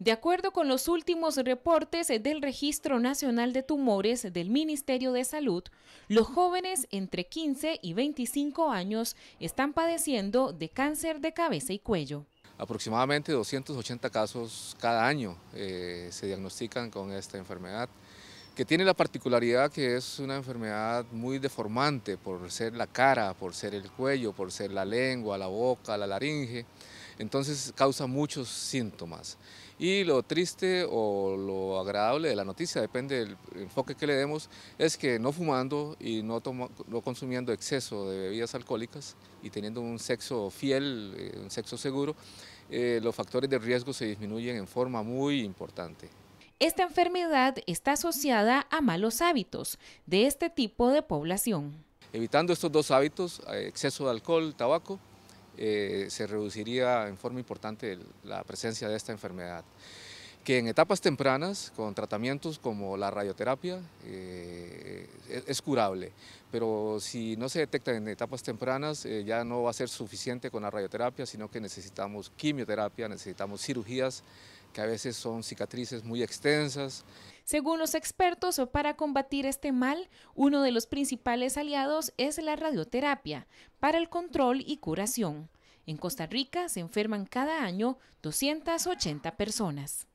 De acuerdo con los últimos reportes eh, del Registro Nacional de Tumores del Ministerio de Salud, los jóvenes entre 15 y 25 años están padeciendo de cáncer de cabeza y cuello. Aproximadamente 280 casos cada año eh, se diagnostican con esta enfermedad que tiene la particularidad que es una enfermedad muy deformante por ser la cara, por ser el cuello, por ser la lengua, la boca, la laringe, entonces causa muchos síntomas. Y lo triste o lo agradable de la noticia, depende del enfoque que le demos, es que no fumando y no, consumiendo exceso de bebidas alcohólicas y teniendo un sexo fiel, eh, un sexo seguro, eh, los factores de riesgo se disminuyen en forma muy importante. Esta enfermedad está asociada a malos hábitos de este tipo de población. Evitando estos dos hábitos, eh, exceso de alcohol, tabaco, eh, se reduciría en forma importante la presencia de esta enfermedad que en etapas tempranas, con tratamientos como la radioterapia, eh, es, curable. Pero si no se detecta en etapas tempranas, ya no va a ser suficiente con la radioterapia, sino que necesitamos quimioterapia, necesitamos cirugías que a veces son cicatrices muy extensas. Según los expertos, para combatir este mal, uno de los principales aliados es la radioterapia para el control y curación. En Costa Rica se enferman cada año 280 personas.